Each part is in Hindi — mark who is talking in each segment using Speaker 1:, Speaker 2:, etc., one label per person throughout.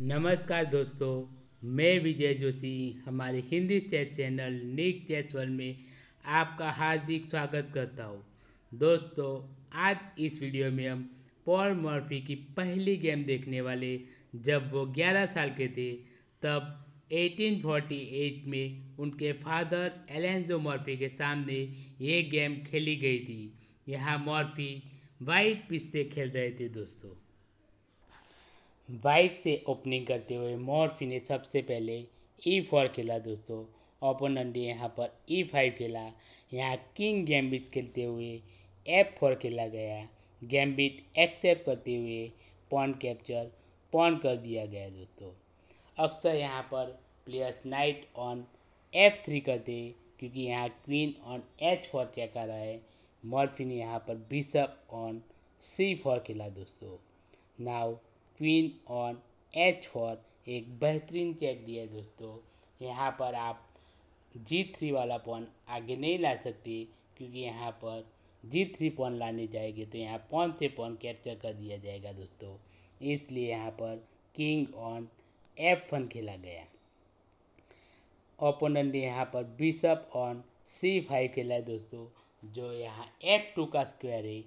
Speaker 1: नमस्कार दोस्तों मैं विजय जोशी हमारे हिंदी चैट चैनल नीक चैट वर्ल्ड में आपका हार्दिक स्वागत करता हूँ दोस्तों आज इस वीडियो में हम पॉल मर्फी की पहली गेम देखने वाले जब वो 11 साल के थे तब 1848 में उनके फादर एलेंजो मॉर्फी के सामने ये गेम खेली गई थी यहाँ मॉर्फी वाइट पिच से खेल रहे थे दोस्तों वाइट से ओपनिंग करते हुए मॉर्फी ने सबसे पहले ई e फोर खेला दोस्तों ओपोनेंट ने यहाँ पर ई e फाइव खेला यहाँ किंग गैम्बिट खेलते हुए एफ फोर खेला गया गैम्बिट एक्सेप्ट करते हुए पॉन कैप्चर पॉन कर दिया गया दोस्तों अक्सर यहाँ पर players knight on F three करते क्योंकि यहाँ queen on H four check कर रहा है मॉर्फी ने यहाँ पर बिशप ऑन सी फोर खेला दोस्तों now queen on H four एक बेहतरीन चेक दिया है दोस्तों यहाँ पर आप जी थ्री वाला पॉन आगे नहीं ला सकते क्योंकि यहाँ पर जी थ्री पॉन लाने जाएंगे तो यहाँ पॉन से पॉन कैप्चर कर दिया जाएगा दोस्तों इसलिए यहाँ पर किंग ऑन एफ वन खेला गया ओपोनेंट ने यहाँ पर बिशप ऑन सी फाइव खेला है दोस्तों जो यहाँ एफ टू का स्क्वायर है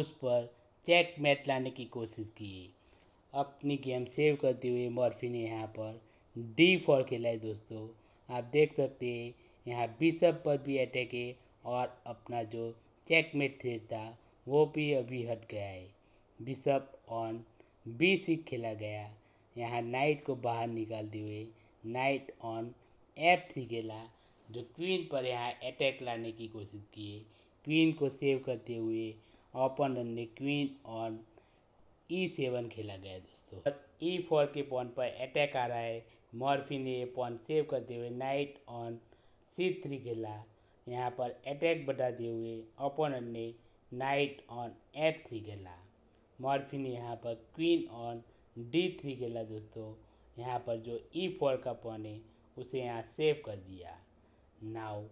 Speaker 1: उस पर चेक मैट लाने की कोशिश की है अपनी गेम सेव करते हुए मॉर्फी ने यहाँ पर डी फॉर खेला है दोस्तों आप देख सकते हैं यहाँ बिशप पर भी अटैक है और अपना जो चेकमेट थ्रेड था वो भी अभी हट गया है बिशप ऑन बी सिक्स खेला गया यहाँ नाइट को बाहर निकालते हुए नाइट ऑन एफ थ्री खेला जो क्वीन पर यहाँ अटैक लाने की कोशिश की है क्वीन को सेव करते हुए ओपन रन ने queen on E e seven खेला गया है दोस्तों ई फोर e के पॉन पर अटैक आ रहा है मॉर्फी ने ये पॉन सेव करते हुए नाइट ऑन सी थ्री खेला यहाँ पर अटैक बढ़ाते हुए ओपोनेंट ने नाइट ऑन एफ थ्री खेला मॉर्फी ने यहाँ पर क्वीन ऑन डी थ्री खेला दोस्तों यहाँ पर जो ई e फोर का पॉन है उसे यहाँ सेव कर दिया नाउ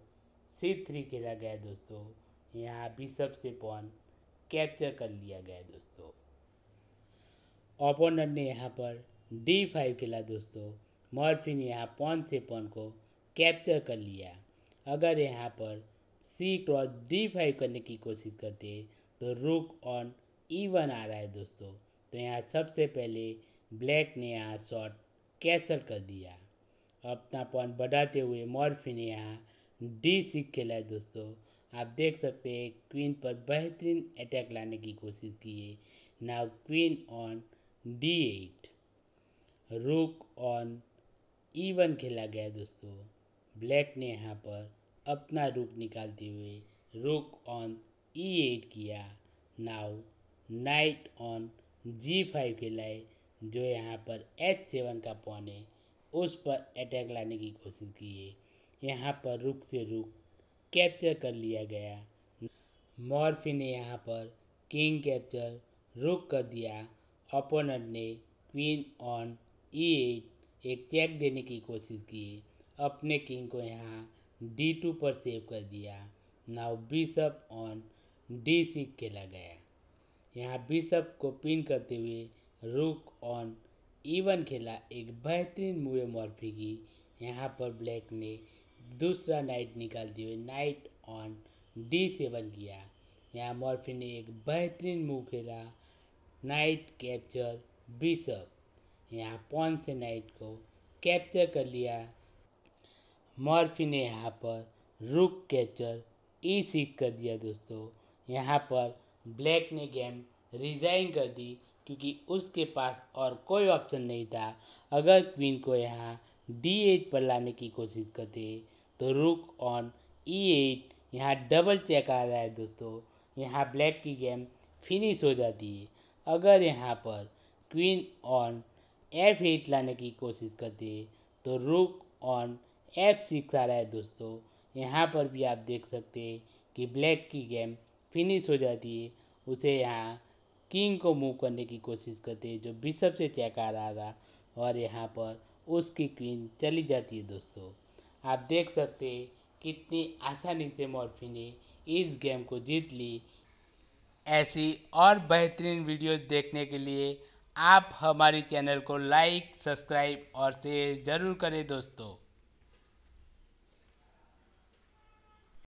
Speaker 1: सी थ्री खेला गया दोस्तों यहाँ बिशप से पॉन कैप्चर कर लिया गया दोस्तों ओपोनर ने यहाँ पर डी फाइव खेला दोस्तों मॉर्फी ने यहाँ पौन से पौन को कैप्चर कर लिया अगर यहाँ पर सी क्रॉस डी फाइव करने की कोशिश करते तो रुक ऑन ई वन आ रहा है दोस्तों तो यहाँ सबसे पहले ब्लैक ने यहाँ शॉट कैसल कर दिया अपना पौन बढ़ाते हुए मॉर्फी ने यहाँ डी सिक्स खेला है दोस्तों आप देख सकते हैं क्वीन पर बेहतरीन अटैक लाने की कोशिश की है नाउ क्वीन ऑन d8 रुक ऑन ई वन खेला गया दोस्तों ब्लैक ने यहाँ पर अपना रुक निकालते हुए रुक ऑन ई एट किया now knight on G five खेलाए जो यहाँ पर एच सेवन का पॉन है उस पर अटैक लाने की कोशिश की है यहाँ पर रुक से रुक कैप्चर कर लिया गया मॉर्फी ने यहाँ पर किंग कैप्चर रुक कर दिया अपोनेंट ने क्वीन ऑन ई एट एक चेक देने की कोशिश की अपने किंग को यहाँ डी टू पर सेव कर दिया now bishop on D six खेला गया यहाँ बिशप को पिन करते हुए रुक ऑन ई वन खेला एक बेहतरीन मूव मॉर्फी की यहाँ पर ब्लैक ने दूसरा नाइट निकालते हुए नाइट ऑन डी सेवन किया यहाँ मॉर्फी ने एक बेहतरीन मूव खेला नाइट कैप्चर बिशप यहाँ पॉन से नाइट को कैप्चर कर लिया मॉर्फी ने यहाँ पर रुक कैप्चर ई सीख कर दिया दोस्तों यहाँ पर ब्लैक ने गेम रिजाइन कर दी क्योंकि उसके पास और कोई ऑप्शन नहीं था अगर क्वीन को यहाँ डी एट पर लाने की कोशिश करते तो रुक ऑन ई एट यहाँ डबल चेक आ रहा है दोस्तों यहाँ ब्लैक की गेम फिनिश हो जाती है अगर यहाँ पर क्वीन ऑन एफ एट लाने की कोशिश करती है तो रुक ऑन एफ सिक्स आ रहा है दोस्तों यहाँ पर भी आप देख सकते हैं कि ब्लैक की गेम फिनिश हो जाती है उसे यहाँ किंग को मूव करने की कोशिश करते हैं जो बिशप से चेक आ रहा था और यहाँ पर उसकी क्वीन चली जाती है दोस्तों आप देख सकते हैं कितनी आसानी से मॉर्फी ने इस गेम को जीत ली ऐसी और बेहतरीन वीडियोस देखने के लिए आप हमारी चैनल को लाइक सब्सक्राइब और शेयर ज़रूर करें दोस्तों